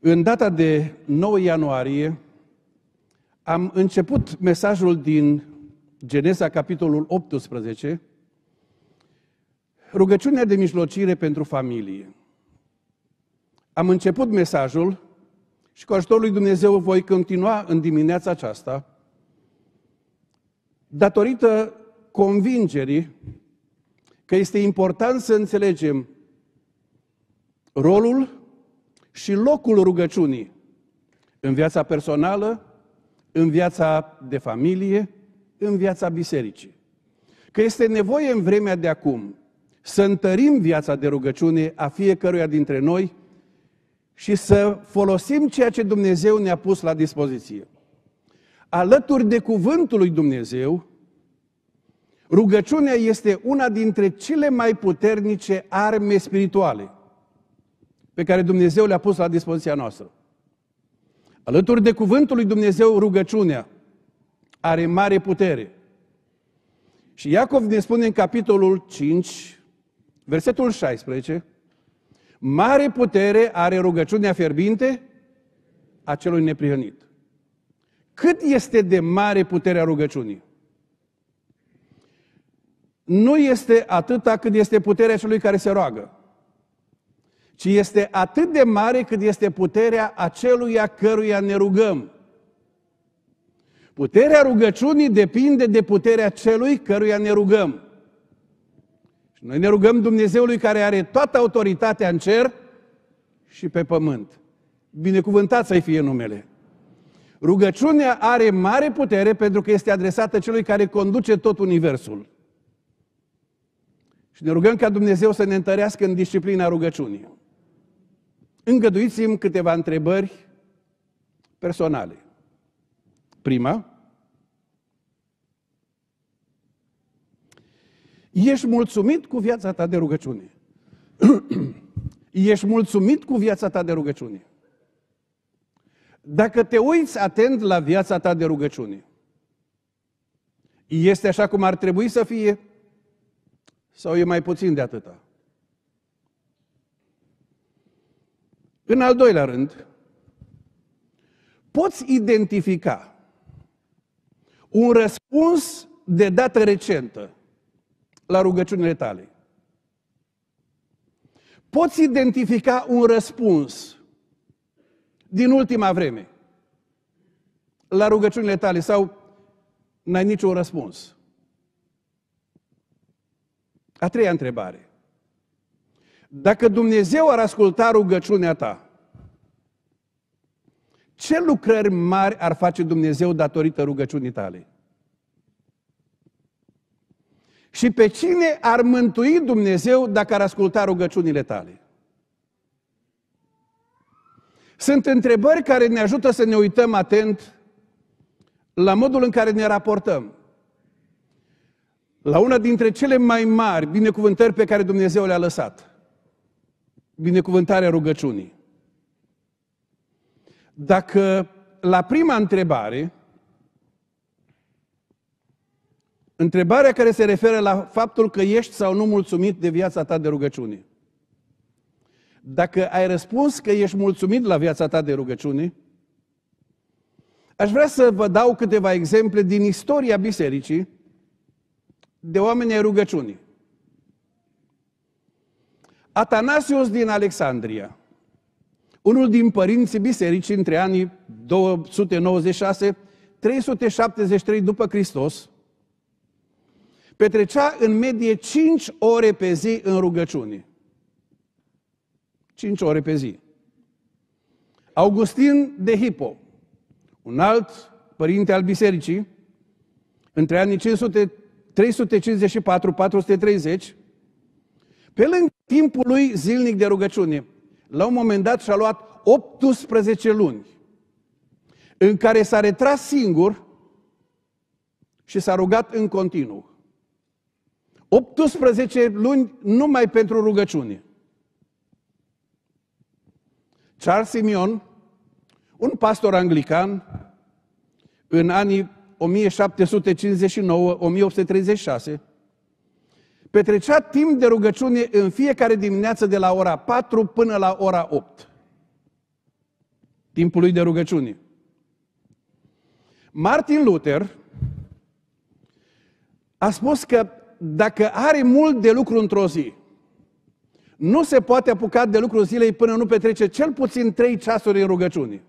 În data de 9 ianuarie am început mesajul din Genesa, capitolul 18, rugăciunea de mijlocire pentru familie. Am început mesajul și cu ajutorul lui Dumnezeu voi continua în dimineața aceasta, datorită convingerii că este important să înțelegem rolul și locul rugăciunii în viața personală, în viața de familie, în viața bisericii. Că este nevoie în vremea de acum să întărim viața de rugăciune a fiecăruia dintre noi și să folosim ceea ce Dumnezeu ne-a pus la dispoziție. Alături de cuvântul lui Dumnezeu, rugăciunea este una dintre cele mai puternice arme spirituale pe care Dumnezeu le-a pus la dispoziția noastră. Alături de cuvântul lui Dumnezeu, rugăciunea are mare putere. Și Iacov ne spune în capitolul 5, versetul 16, Mare putere are rugăciunea fierbinte a celui neprihănit. Cât este de mare puterea rugăciunii? Nu este atâta cât este puterea celui care se roagă ci este atât de mare cât este puterea aceluia căruia ne rugăm. Puterea rugăciunii depinde de puterea celui căruia ne rugăm. Și noi ne rugăm Dumnezeului care are toată autoritatea în cer și pe pământ. Binecuvântat să-i fie numele. Rugăciunea are mare putere pentru că este adresată celui care conduce tot Universul. Și ne rugăm ca Dumnezeu să ne întărească în disciplina rugăciunii. Îngăduiți-mi câteva întrebări personale. Prima, Ești mulțumit cu viața ta de rugăciune. Ești mulțumit cu viața ta de rugăciune. Dacă te uiți atent la viața ta de rugăciune, este așa cum ar trebui să fie? Sau e mai puțin de atâta? În al doilea rând, poți identifica un răspuns de dată recentă la rugăciunile tale. Poți identifica un răspuns din ultima vreme la rugăciunile tale sau n-ai niciun răspuns. A treia întrebare. Dacă Dumnezeu ar asculta rugăciunea ta, ce lucrări mari ar face Dumnezeu datorită rugăciunii tale? Și pe cine ar mântui Dumnezeu dacă ar asculta rugăciunile tale? Sunt întrebări care ne ajută să ne uităm atent la modul în care ne raportăm. La una dintre cele mai mari binecuvântări pe care Dumnezeu le-a lăsat binecuvântarea rugăciunii. Dacă la prima întrebare, întrebarea care se referă la faptul că ești sau nu mulțumit de viața ta de rugăciune, dacă ai răspuns că ești mulțumit la viața ta de rugăciune, aș vrea să vă dau câteva exemple din istoria bisericii de oameni ai rugăciunii. Atanasius din Alexandria, unul din părinții bisericii între anii 296 373 după Hristos, petrecea în medie 5 ore pe zi în rugăciune. 5 ore pe zi. Augustin de Hippo, un alt părinte al bisericii, între anii 500, 354-430, pe lângă timpul lui zilnic de rugăciune, la un moment dat și-a luat 18 luni, în care s-a retras singur și s-a rugat în continuu. 18 luni numai pentru rugăciune. Charles Simeon, un pastor anglican, în anii 1759-1836, petrecea timp de rugăciune în fiecare dimineață de la ora 4 până la ora 8. Timpul lui de rugăciune. Martin Luther a spus că dacă are mult de lucru într-o zi, nu se poate apuca de lucru zilei până nu petrece cel puțin trei ceasuri în rugăciune.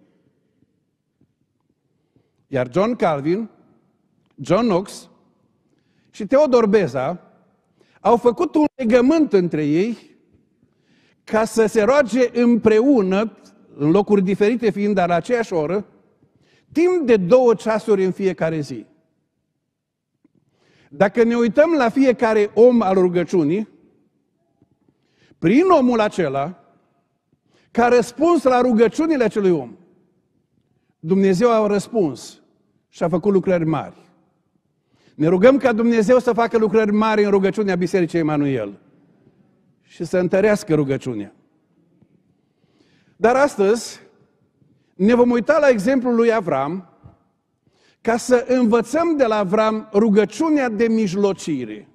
Iar John Calvin, John Knox și Theodor Beza, au făcut un legământ între ei ca să se roage împreună, în locuri diferite fiind, dar la aceeași oră, timp de două ceasuri în fiecare zi. Dacă ne uităm la fiecare om al rugăciunii, prin omul acela, ca răspuns la rugăciunile acelui om, Dumnezeu a răspuns și a făcut lucrări mari. Ne rugăm ca Dumnezeu să facă lucrări mari în rugăciunea Bisericii Emanuel și să întărească rugăciunea. Dar astăzi ne vom uita la exemplul lui Avram ca să învățăm de la Avram rugăciunea de mijlocire.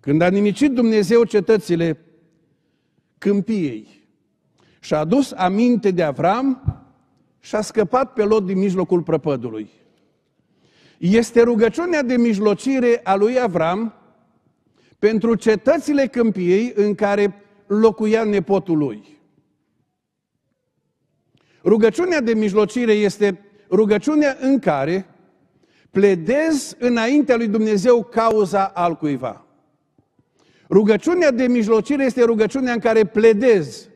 Când a nimicit Dumnezeu cetățile câmpiei și a adus aminte de Avram și a scăpat pe Lot din mijlocul prăpădului este rugăciunea de mijlocire a lui Avram pentru cetățile câmpiei în care locuia nepotul lui. Rugăciunea de mijlocire este rugăciunea în care pledez înaintea lui Dumnezeu cauza al cuiva. Rugăciunea de mijlocire este rugăciunea în care pledez.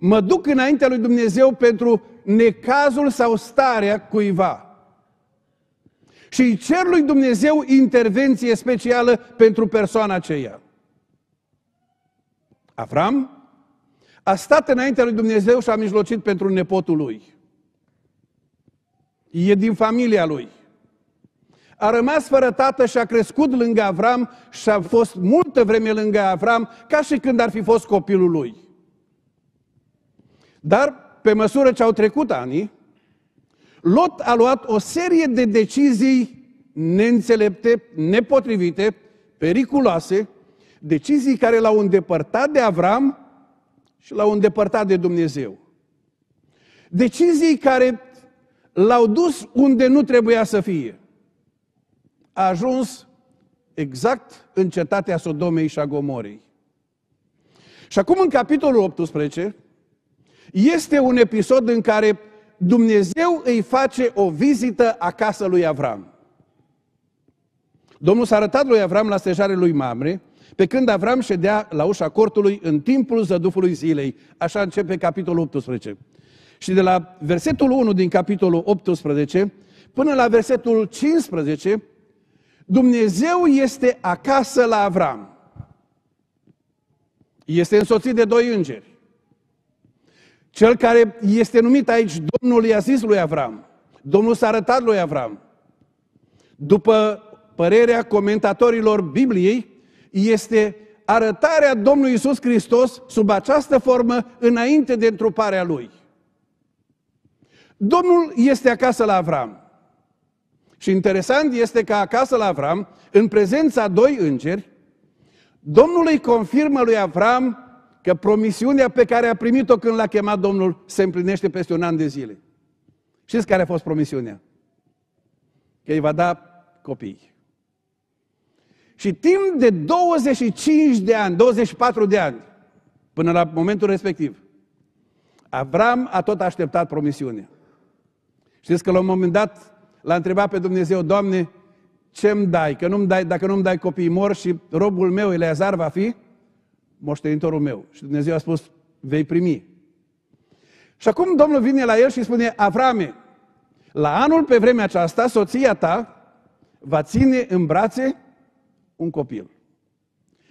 Mă duc înaintea lui Dumnezeu pentru necazul sau starea cuiva și îi cer lui Dumnezeu intervenție specială pentru persoana aceea. Avram a stat înaintea lui Dumnezeu și a mijlocit pentru nepotul lui. E din familia lui. A rămas fără tată și a crescut lângă Avram și a fost multă vreme lângă Avram, ca și când ar fi fost copilul lui. Dar, pe măsură ce au trecut anii, Lot a luat o serie de decizii neînțelepte, nepotrivite, periculoase, decizii care l-au îndepărtat de Avram și l-au îndepărtat de Dumnezeu. Decizii care l-au dus unde nu trebuia să fie. A ajuns exact în cetatea Sodomei și a Gomorii. Și acum în capitolul 18 este un episod în care Dumnezeu îi face o vizită acasă lui Avram. Domnul s-a arătat lui Avram la stejare lui Mamre, pe când Avram ședea la ușa cortului în timpul zădufului zilei. Așa începe capitolul 18. Și de la versetul 1 din capitolul 18 până la versetul 15, Dumnezeu este acasă la Avram. Este însoțit de doi îngeri. Cel care este numit aici, Domnul i-a zis lui Avram. Domnul s-a arătat lui Avram. După părerea comentatorilor Bibliei, este arătarea Domnului Isus Hristos sub această formă înainte de întruparea Lui. Domnul este acasă la Avram. Și interesant este că acasă la Avram, în prezența doi îngeri, Domnul îi confirmă lui Avram că promisiunea pe care a primit-o când l-a chemat Domnul se împlinește peste un an de zile. Știți care a fost promisiunea? Că îi va da copii. Și timp de 25 de ani, 24 de ani, până la momentul respectiv, Avram a tot așteptat promisiunea. Știți că la un moment dat l-a întrebat pe Dumnezeu, Doamne, ce-mi dai? Că nu-mi dai, dacă nu-mi dai copii mor și robul meu, Eleazar, va fi moștenitorul meu. Și Dumnezeu a spus, vei primi. Și acum Domnul vine la el și spune, Avrame, la anul pe vremea aceasta, soția ta va ține în brațe un copil.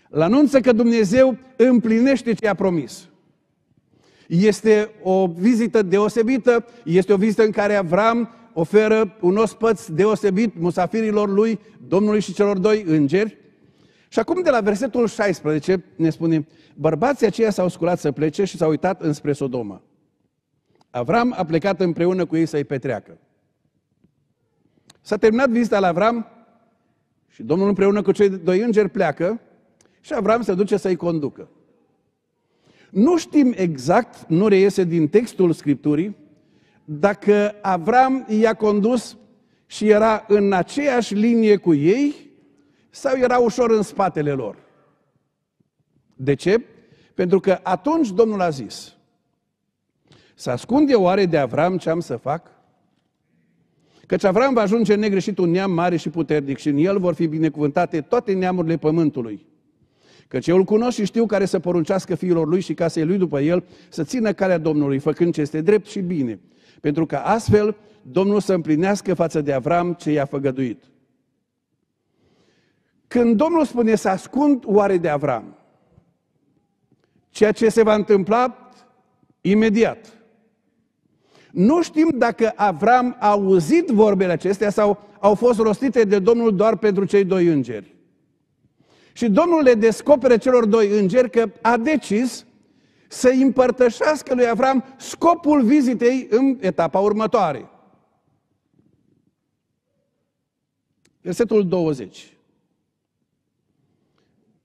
La anunță că Dumnezeu împlinește ce a promis. Este o vizită deosebită, este o vizită în care Avram oferă un ospăț deosebit musafirilor lui, Domnului și celor doi îngeri. Și acum de la versetul 16 ne spune, bărbații aceia s-au sculat să plece și s-au uitat înspre Sodoma. Avram a plecat împreună cu ei să-i petreacă. S-a terminat vizita la Avram și Domnul împreună cu cei doi îngeri pleacă și Avram se duce să-i conducă. Nu știm exact, nu reiese din textul Scripturii, dacă Avram i-a condus și era în aceeași linie cu ei sau era ușor în spatele lor. De ce? Pentru că atunci Domnul a zis, să ascund eu oare de Avram ce am să fac? Căci Avram va ajunge negreșit un neam mare și puternic și în el vor fi binecuvântate toate neamurile pământului. Căci eu îl cunosc și știu care să poruncească fiilor lui și casei lui după el să țină calea Domnului, făcând ce este drept și bine. Pentru că astfel Domnul să împlinească față de Avram ce i-a făgăduit. Când Domnul spune să ascund oare de Avram, ceea ce se va întâmpla imediat. Nu știm dacă Avram a auzit vorbele acestea sau au fost rostite de Domnul doar pentru cei doi îngeri. Și Domnul le descopere celor doi îngeri că a decis să împărtășească lui Avram scopul vizitei în etapa următoare. Versetul 20.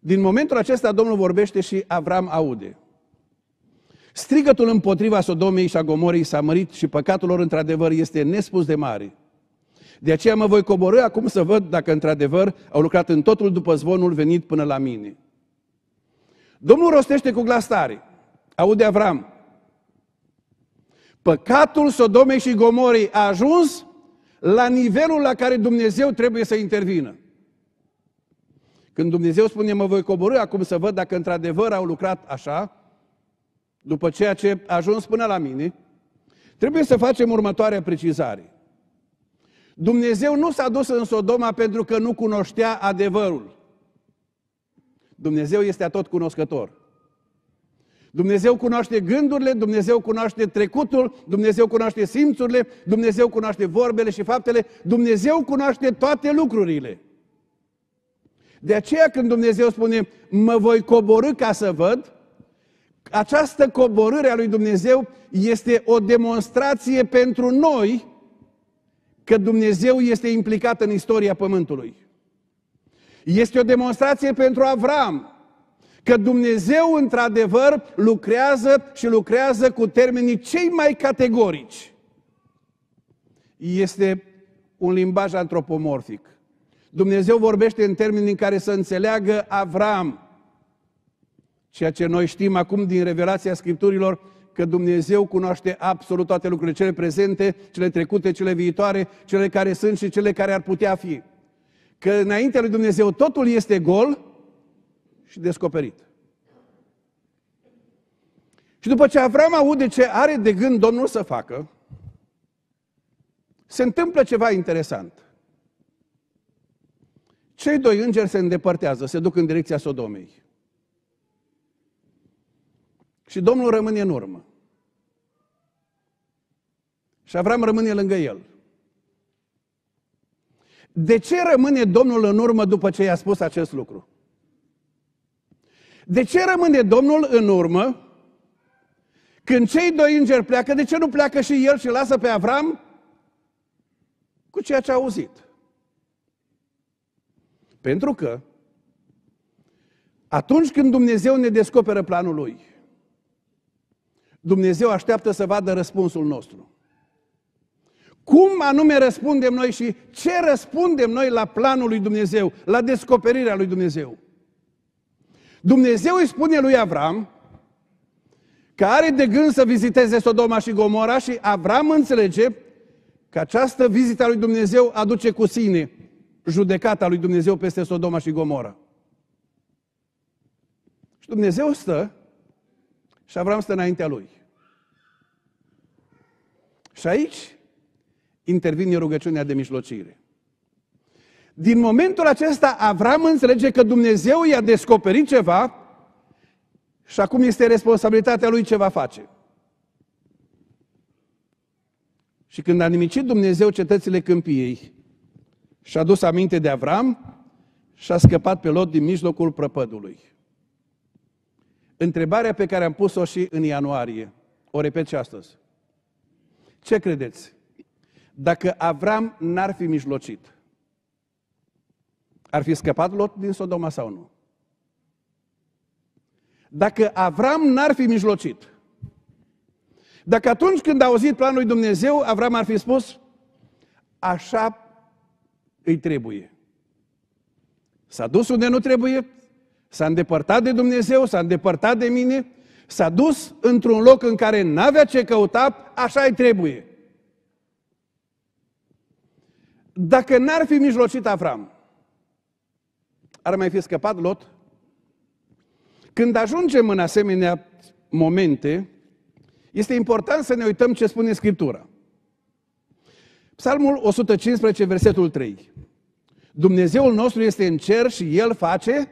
Din momentul acesta Domnul vorbește și Avram aude. Strigătul împotriva Sodomei și a Gomorii s-a mărit și păcatul lor într-adevăr este nespus de mare. De aceea mă voi coborâ acum să văd dacă într-adevăr au lucrat în totul după zvonul venit până la mine. Domnul rostește cu glas tare. Aude Avram. Păcatul Sodomei și Gomorii a ajuns la nivelul la care Dumnezeu trebuie să intervină. Când Dumnezeu spune, mă voi coborâ acum să văd dacă într-adevăr au lucrat așa, după ceea ce a ajuns până la mine, trebuie să facem următoarea precizare. Dumnezeu nu s-a dus în Sodoma pentru că nu cunoștea adevărul. Dumnezeu este atot cunoscător. Dumnezeu cunoaște gândurile, Dumnezeu cunoaște trecutul, Dumnezeu cunoaște simțurile, Dumnezeu cunoaște vorbele și faptele, Dumnezeu cunoaște toate lucrurile. De aceea când Dumnezeu spune, mă voi coborâ ca să văd, această coborâre a lui Dumnezeu este o demonstrație pentru noi că Dumnezeu este implicat în istoria Pământului. Este o demonstrație pentru Avram că Dumnezeu într-adevăr lucrează și lucrează cu termenii cei mai categorici. Este un limbaj antropomorfic. Dumnezeu vorbește în termeni în care să înțeleagă Avram. Ceea ce noi știm acum din revelația Scripturilor, că Dumnezeu cunoaște absolut toate lucrurile, cele prezente, cele trecute, cele viitoare, cele care sunt și cele care ar putea fi. Că înaintea lui Dumnezeu totul este gol și descoperit. Și după ce Avram aude ce are de gând Domnul să facă, se întâmplă ceva interesant. Cei doi îngeri se îndepărtează, se duc în direcția Sodomei. Și Domnul rămâne în urmă. Și Avram rămâne lângă el. De ce rămâne Domnul în urmă după ce i-a spus acest lucru? De ce rămâne Domnul în urmă când cei doi îngeri pleacă? De ce nu pleacă și el și lasă pe Avram cu ceea ce a auzit? Pentru că atunci când Dumnezeu ne descoperă planul Lui, Dumnezeu așteaptă să vadă răspunsul nostru. Cum anume răspundem noi și ce răspundem noi la planul lui Dumnezeu, la descoperirea lui Dumnezeu? Dumnezeu îi spune lui Avram că are de gând să viziteze Sodoma și Gomora și Avram înțelege că această vizită a lui Dumnezeu aduce cu sine judecata lui Dumnezeu peste Sodoma și Gomorra. Și Dumnezeu stă și Avram stă înaintea lui. Și aici intervine rugăciunea de mijlocire. Din momentul acesta, Avram înțelege că Dumnezeu i-a descoperit ceva și acum este responsabilitatea lui ce va face. Și când a nimicit Dumnezeu cetățile câmpiei, și-a dus aminte de Avram și a scăpat pe Lot din mijlocul prăpădului. Întrebarea pe care am pus-o și în ianuarie, o repet și astăzi. Ce credeți? Dacă Avram n-ar fi mijlocit, ar fi scăpat Lot din Sodoma sau nu? Dacă Avram n-ar fi mijlocit, dacă atunci când a auzit planul lui Dumnezeu, Avram ar fi spus, așa îi trebuie. S-a dus unde nu trebuie, s-a îndepărtat de Dumnezeu, s-a îndepărtat de mine, s-a dus într-un loc în care n-avea ce căuta, așa îi trebuie. Dacă n-ar fi mijlocit Avram, ar mai fi scăpat Lot? Când ajungem în asemenea momente, este important să ne uităm ce spune Scriptura. Psalmul 115, versetul 3. Dumnezeul nostru este în cer și El face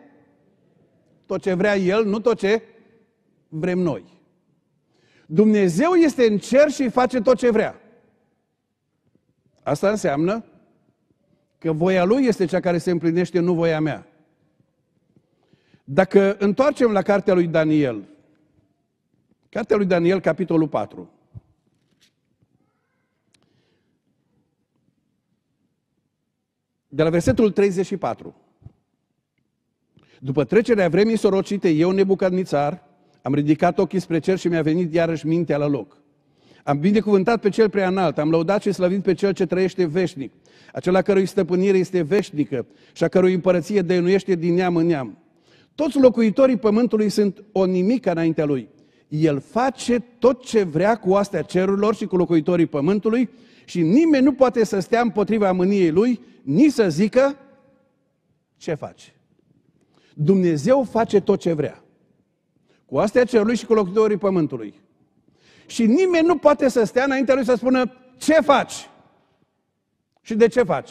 tot ce vrea El, nu tot ce vrem noi. Dumnezeu este în cer și face tot ce vrea. Asta înseamnă că voia Lui este cea care se împlinește, nu voia mea. Dacă întoarcem la cartea lui Daniel, cartea lui Daniel, capitolul 4, de la versetul 34. După trecerea vremii sorocite, eu, nebucadnițar, am ridicat ochii spre cer și mi-a venit iarăși mintea la loc. Am binecuvântat pe cel prea înalt, am lăudat și slăvit pe cel ce trăiește veșnic, acela cărui stăpânire este veșnică și a cărui împărăție dăinuiește din neam în neam. Toți locuitorii pământului sunt o nimică înaintea lui. El face tot ce vrea cu astea cerurilor și cu locuitorii pământului și nimeni nu poate să stea împotriva mâniei lui, nici să zică ce faci. Dumnezeu face tot ce vrea. Cu astea cerului și cu locuitorii pământului. Și nimeni nu poate să stea înaintea lui să spună ce faci și de ce faci.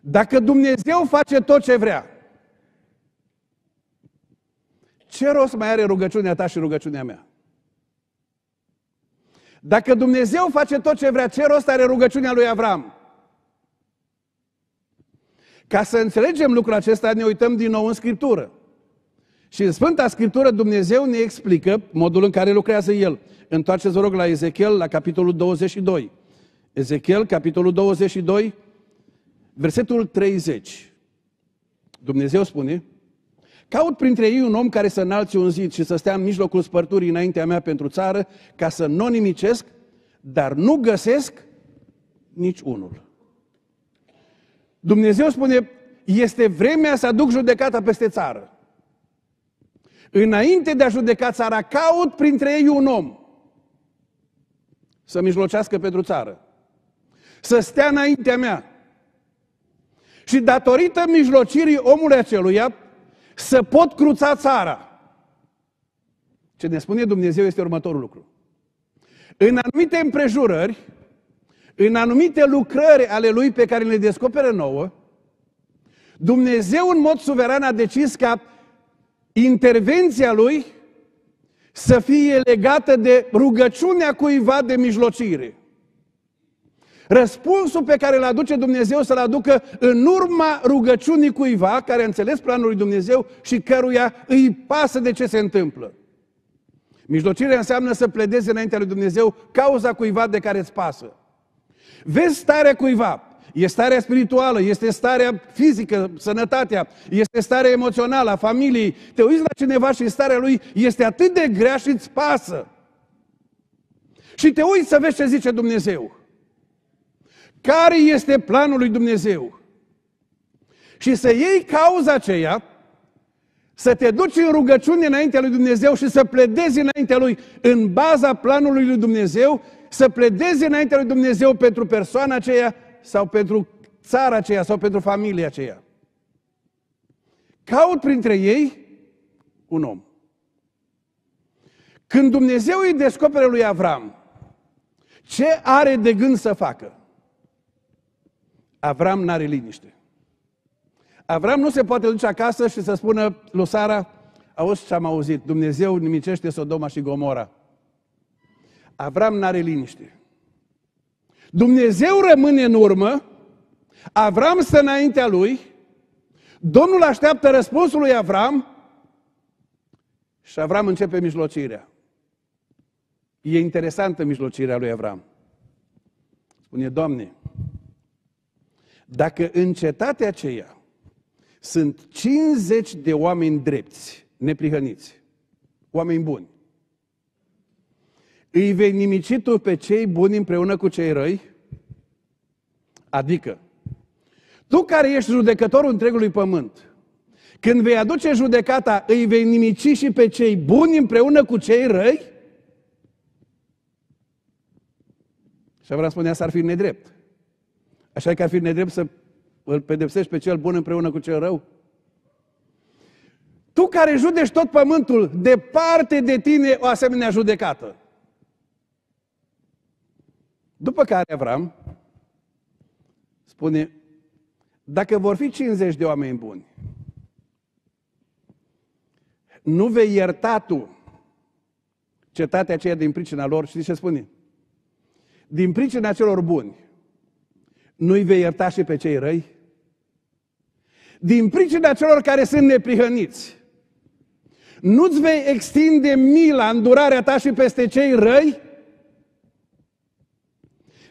Dacă Dumnezeu face tot ce vrea, ce rost mai are rugăciunea ta și rugăciunea mea? Dacă Dumnezeu face tot ce vrea, ce rost are rugăciunea lui Avram? Ca să înțelegem lucrul acesta, ne uităm din nou în Scriptură. Și în Sfânta Scriptură Dumnezeu ne explică modul în care lucrează El. Întoarceți, vă rog, la Ezechiel, la capitolul 22. Ezechiel, capitolul 22, versetul 30. Dumnezeu spune, Caut printre ei un om care să înalți un zid și să stea în mijlocul spărturii înaintea mea pentru țară, ca să nu nimicesc, dar nu găsesc nici unul. Dumnezeu spune, este vremea să aduc judecata peste țară. Înainte de a judeca țara, caut printre ei un om să mijlocească pentru țară, să stea înaintea mea. Și datorită mijlocirii omului aceluia, să pot cruța țara. Ce ne spune Dumnezeu este următorul lucru. În anumite împrejurări, în anumite lucrări ale Lui pe care le descoperă nouă, Dumnezeu în mod suveran a decis ca intervenția Lui să fie legată de rugăciunea cuiva de mijlocire. Răspunsul pe care îl aduce Dumnezeu să-l aducă în urma rugăciunii cuiva care a înțeles planul lui Dumnezeu și căruia îi pasă de ce se întâmplă. Mijlocirea înseamnă să pledeze înaintea lui Dumnezeu cauza cuiva de care îți pasă. Vezi starea cuiva, e starea spirituală, este starea fizică, sănătatea, este starea emoțională a familiei. Te uiți la cineva și starea lui este atât de grea și îți pasă. Și te uiți să vezi ce zice Dumnezeu. Care este planul lui Dumnezeu? Și să iei cauza aceea, să te duci în rugăciune înaintea lui Dumnezeu și să pledezi înaintea lui în baza planului lui Dumnezeu să pledeze înaintea lui Dumnezeu pentru persoana aceea sau pentru țara aceea sau pentru familia aceea. Caut printre ei un om. Când Dumnezeu îi descopere lui Avram ce are de gând să facă, Avram n-are liniște. Avram nu se poate duce acasă și să spună lui Sara, auzi ce am auzit, Dumnezeu nimicește Sodoma și Gomora. Avram n-are liniște. Dumnezeu rămâne în urmă, Avram stă înaintea lui, Domnul așteaptă răspunsul lui Avram și Avram începe mijlocirea. E interesantă mijlocirea lui Avram. Spune, Doamne, dacă în cetatea aceea sunt 50 de oameni drepți, neprihăniți, oameni buni, îi vei nimici tu pe cei buni împreună cu cei răi? Adică, tu care ești judecătorul întregului pământ, când vei aduce judecata, îi vei nimici și pe cei buni împreună cu cei răi? Și vreau spune, asta ar fi nedrept. Așa că ar fi nedrept să îl pedepsești pe cel bun împreună cu cel rău? Tu care judești tot pământul, departe de tine o asemenea judecată. După care Avram spune, dacă vor fi 50 de oameni buni, nu vei ierta tu cetatea aceea din pricina lor, Și ce spune? Din pricina celor buni, nu-i vei ierta și pe cei răi? Din pricina celor care sunt neprihăniți, nu-ți vei extinde mila, îndurarea ta și peste cei răi?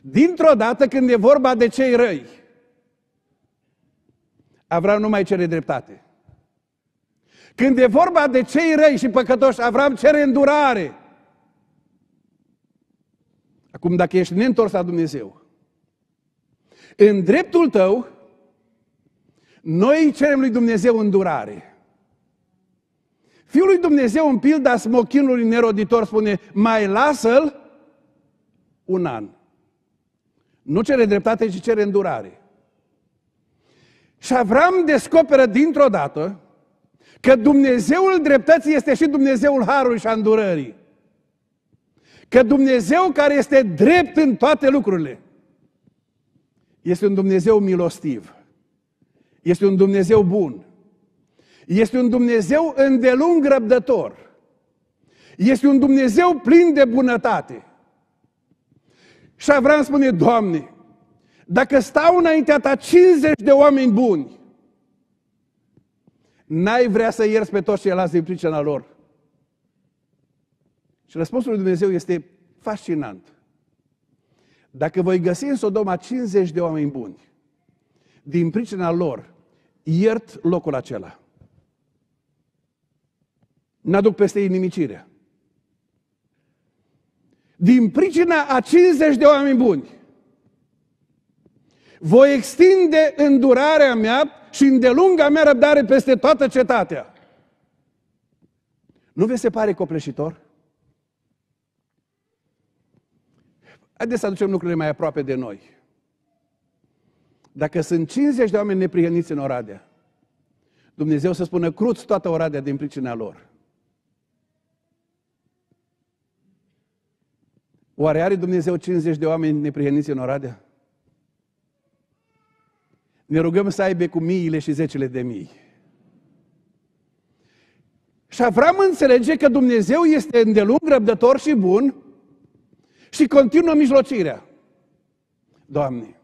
Dintr-o dată, când e vorba de cei răi, Avram nu mai cere dreptate. Când e vorba de cei răi și păcătoși, Avram cere îndurare. Acum, dacă ești neîntors la Dumnezeu, în dreptul tău, noi cerem lui Dumnezeu îndurare. Fiul lui Dumnezeu, în pilda smochinului neroditor, spune, mai lasă-l un an. Nu cere dreptate, ci cere îndurare. Și Avram descoperă dintr-o dată că Dumnezeul dreptății este și Dumnezeul harului și a îndurării. Că Dumnezeu care este drept în toate lucrurile este un Dumnezeu milostiv. Este un Dumnezeu bun. Este un Dumnezeu îndelung răbdător. Este un Dumnezeu plin de bunătate. Și Avram spune, Doamne, dacă stau înaintea ta 50 de oameni buni, n-ai vrea să ierți pe toți ceilalți din pricina lor. Și răspunsul lui Dumnezeu este fascinant. Dacă voi găsi în Sodoma 50 de oameni buni, din pricina lor, iert locul acela. N-aduc peste inimicirea din pricina a 50 de oameni buni. Voi extinde îndurarea mea și îndelunga mea răbdare peste toată cetatea. Nu vi se pare copleșitor? Haideți să aducem lucrurile mai aproape de noi. Dacă sunt 50 de oameni neprihăniți în Oradea, Dumnezeu să spună cruț toată Oradea din pricina lor. Oare are Dumnezeu 50 de oameni neprihăniți în Oradea? Ne rugăm să aibă cu miile și zecile de mii. Și Avram înțelege că Dumnezeu este îndelung răbdător și bun și continuă mijlocirea. Doamne,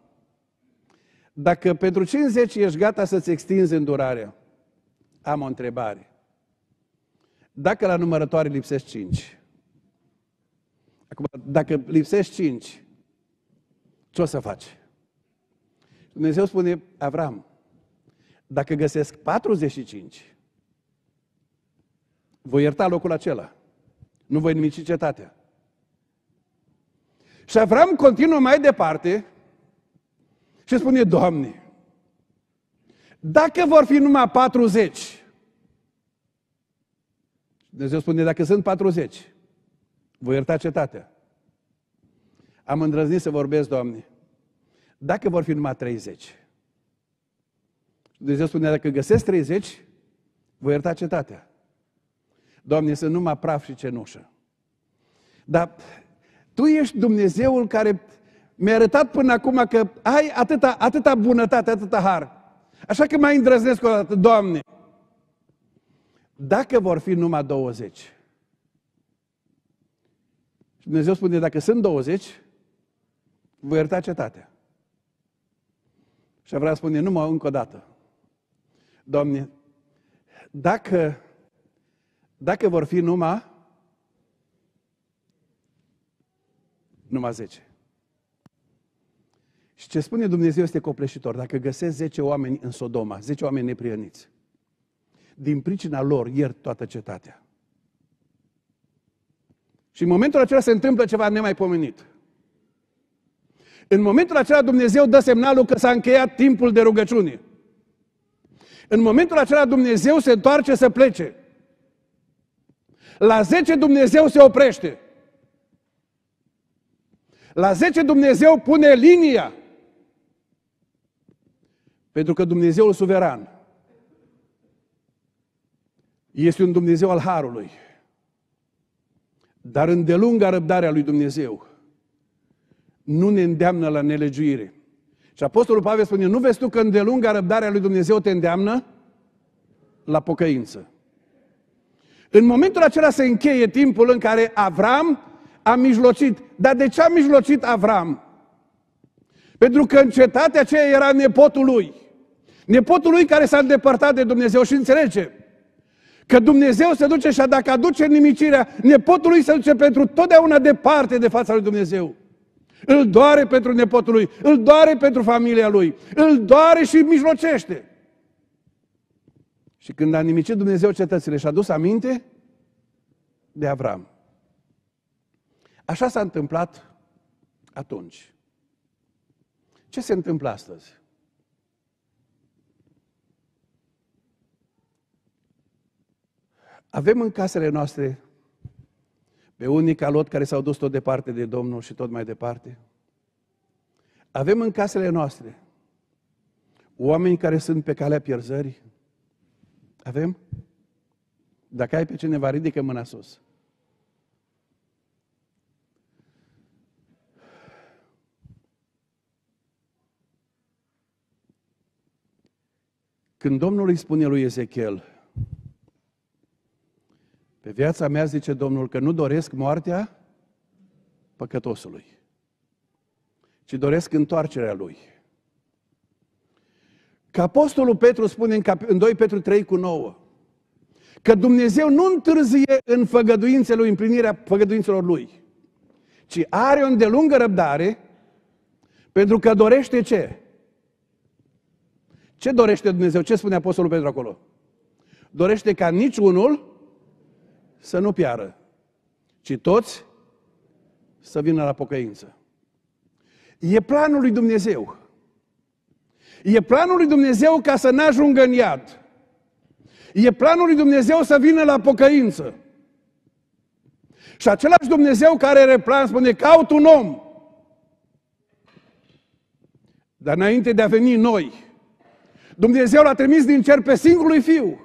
dacă pentru 50 ești gata să-ți extinzi îndurarea, am o întrebare. Dacă la numărătoare lipsesc 5, Acum, dacă lipsești cinci, ce o să faci? Dumnezeu spune, Avram, dacă găsesc 45, voi ierta locul acela. Nu voi nimici cetatea. Și Avram continuă mai departe și spune, Doamne, dacă vor fi numai 40, Dumnezeu spune, dacă sunt 40, voi ierta cetatea. Am îndrăznit să vorbesc, Doamne. Dacă vor fi numai 30. Dumnezeu spunea, dacă găsesc 30, voi ierta cetatea. Doamne, sunt numai praf și cenușă. Dar Tu ești Dumnezeul care mi-a arătat până acum că ai atâta, atâta bunătate, atâta har. Așa că mai îndrăznesc o dată, Doamne, dacă vor fi numai 20, Dumnezeu spune, dacă sunt 20, voi ierta cetatea. Și vrea spune numai încă o dată. Doamne, dacă, dacă vor fi numai numai 10. Și ce spune Dumnezeu este copleșitor. Dacă găsesc 10 oameni în Sodoma, 10 oameni neprieniți, din pricina lor iert toată cetatea. Și în momentul acela se întâmplă ceva nemaipomenit. În momentul acela Dumnezeu dă semnalul că s-a încheiat timpul de rugăciune. În momentul acela Dumnezeu se întoarce să plece. La 10 Dumnezeu se oprește. La 10 Dumnezeu pune linia. Pentru că Dumnezeul suveran este un Dumnezeu al harului. Dar îndelunga răbdarea lui Dumnezeu nu ne îndeamnă la nelegiuire. Și Apostolul Pavel spune, nu vezi tu că îndelunga răbdarea lui Dumnezeu te îndeamnă la pocăință. În momentul acela se încheie timpul în care Avram a mijlocit. Dar de ce a mijlocit Avram? Pentru că în cetatea aceea era nepotul lui. Nepotul lui care s-a îndepărtat de Dumnezeu și înțelege. Că Dumnezeu se duce și dacă aduce nimicirea nepotului, se duce pentru totdeauna departe de fața lui Dumnezeu. Îl doare pentru nepotul lui, îl doare pentru familia lui, îl doare și mijlocește. Și când a nimicit Dumnezeu cetățile și-a dus aminte de Avram. Așa s-a întâmplat atunci. Ce se întâmplă astăzi? Avem în casele noastre pe unii ca Lot care s-au dus tot departe de Domnul și tot mai departe. Avem în casele noastre oameni care sunt pe calea pierzării. Avem? Dacă ai pe cineva, ridică mâna sus. Când Domnul îi spune lui Ezechiel, pe viața mea, zice Domnul, că nu doresc moartea păcătosului, ci doresc întoarcerea lui. Că Apostolul Petru spune în, 2 Petru 3 cu 9 că Dumnezeu nu întârzie în făgăduințele lui, împlinirea făgăduințelor lui, ci are o îndelungă răbdare pentru că dorește ce? Ce dorește Dumnezeu? Ce spune Apostolul Petru acolo? Dorește ca niciunul să nu piară, ci toți să vină la pocăință. E planul lui Dumnezeu. E planul lui Dumnezeu ca să n-ajungă în iad. E planul lui Dumnezeu să vină la pocăință. Și același Dumnezeu care are plan spune, caut un om. Dar înainte de a veni noi, Dumnezeu l-a trimis din cer pe singurul fiu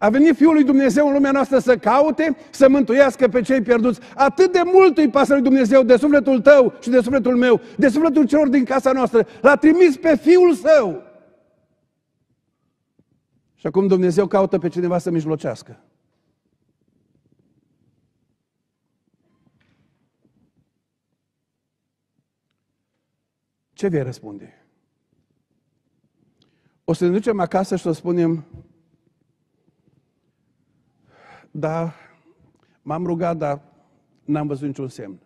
a venit Fiul lui Dumnezeu în lumea noastră să caute, să mântuiască pe cei pierduți. Atât de mult îi pasă lui Dumnezeu de sufletul tău și de sufletul meu, de sufletul celor din casa noastră. L-a trimis pe Fiul Său. Și acum Dumnezeu caută pe cineva să mijlocească. Ce vei răspunde? O să ne ducem acasă și să spunem, dar m-am rugat, dar n-am văzut niciun semn.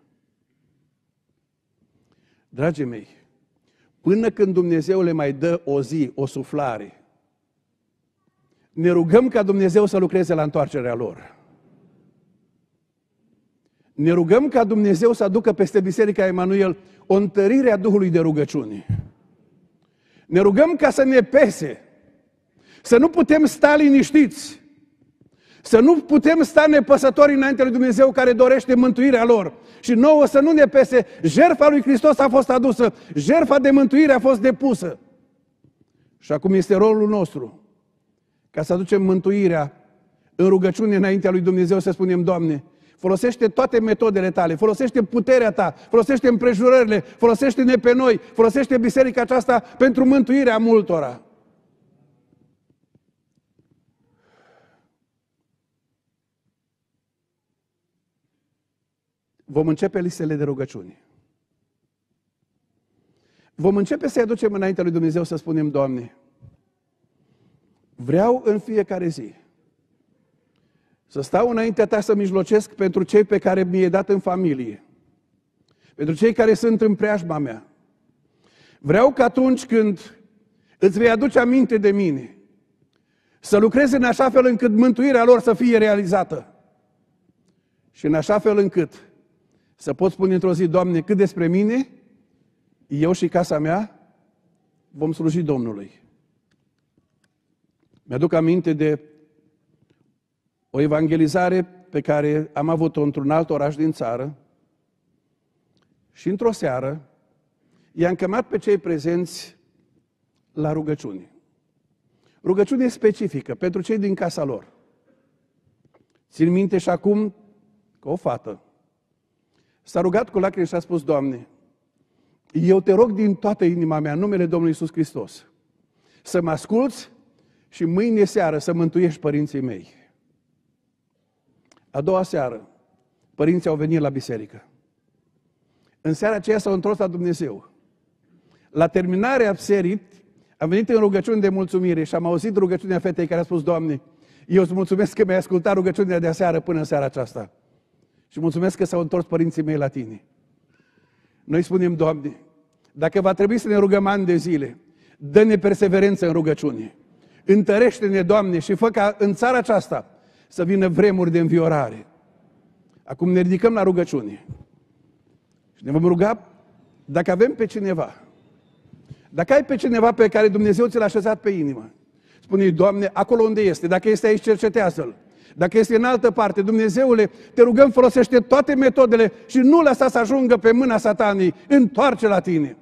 Dragii mei, până când Dumnezeu le mai dă o zi, o suflare, ne rugăm ca Dumnezeu să lucreze la întoarcerea lor. Ne rugăm ca Dumnezeu să aducă peste Biserica Emanuel o întărire a Duhului de rugăciune. Ne rugăm ca să ne pese, să nu putem sta liniștiți, să nu putem sta nepăsători înaintea lui Dumnezeu care dorește mântuirea lor. Și nouă să nu ne pese, Jerfa lui Hristos a fost adusă, Jerfa de mântuire a fost depusă. Și acum este rolul nostru ca să aducem mântuirea în rugăciune înaintea lui Dumnezeu să spunem, Doamne, folosește toate metodele tale, folosește puterea ta, folosește împrejurările, folosește-ne pe noi, folosește biserica aceasta pentru mântuirea multora. Vom începe listele de rugăciuni. Vom începe să-i aducem înaintea lui Dumnezeu să spunem, Doamne, vreau în fiecare zi să stau înaintea Ta să mijlocesc pentru cei pe care mi-e dat în familie, pentru cei care sunt în preajma mea. Vreau că atunci când îți vei aduce aminte de mine, să lucrezi în așa fel încât mântuirea lor să fie realizată și în așa fel încât să pot spune într-o zi, Doamne, cât despre mine, eu și casa mea vom sluji Domnului. Mi-aduc aminte de o evangelizare pe care am avut-o într-un alt oraș din țară și într-o seară i-am chemat pe cei prezenți la rugăciune. Rugăciune specifică pentru cei din casa lor. Țin minte și acum că o fată S-a rugat cu lacrimi și a spus, Doamne, eu te rog din toată inima mea, în numele Domnului Isus Hristos, să mă asculți și mâine seară să mântuiești părinții mei. A doua seară, părinții au venit la biserică. În seara aceea s-au întors la Dumnezeu. La terminarea serii, am venit în rugăciune de mulțumire și am auzit rugăciunea fetei care a spus, Doamne, eu îți mulțumesc că mi-ai ascultat rugăciunea de aseară până în seara aceasta. Și mulțumesc că s-au întors părinții mei la tine. Noi spunem, Doamne, dacă va trebui să ne rugăm ani de zile, dă-ne perseverență în rugăciune. Întărește-ne, Doamne, și fă ca în țara aceasta să vină vremuri de înviorare. Acum ne ridicăm la rugăciune. Și ne vom ruga dacă avem pe cineva. Dacă ai pe cineva pe care Dumnezeu ți l-a așezat pe inimă, spune Doamne, acolo unde este, dacă este aici, cercetează-l. Dacă este în altă parte, Dumnezeule, te rugăm, folosește toate metodele și nu lăsa să ajungă pe mâna satanii. Întoarce la tine.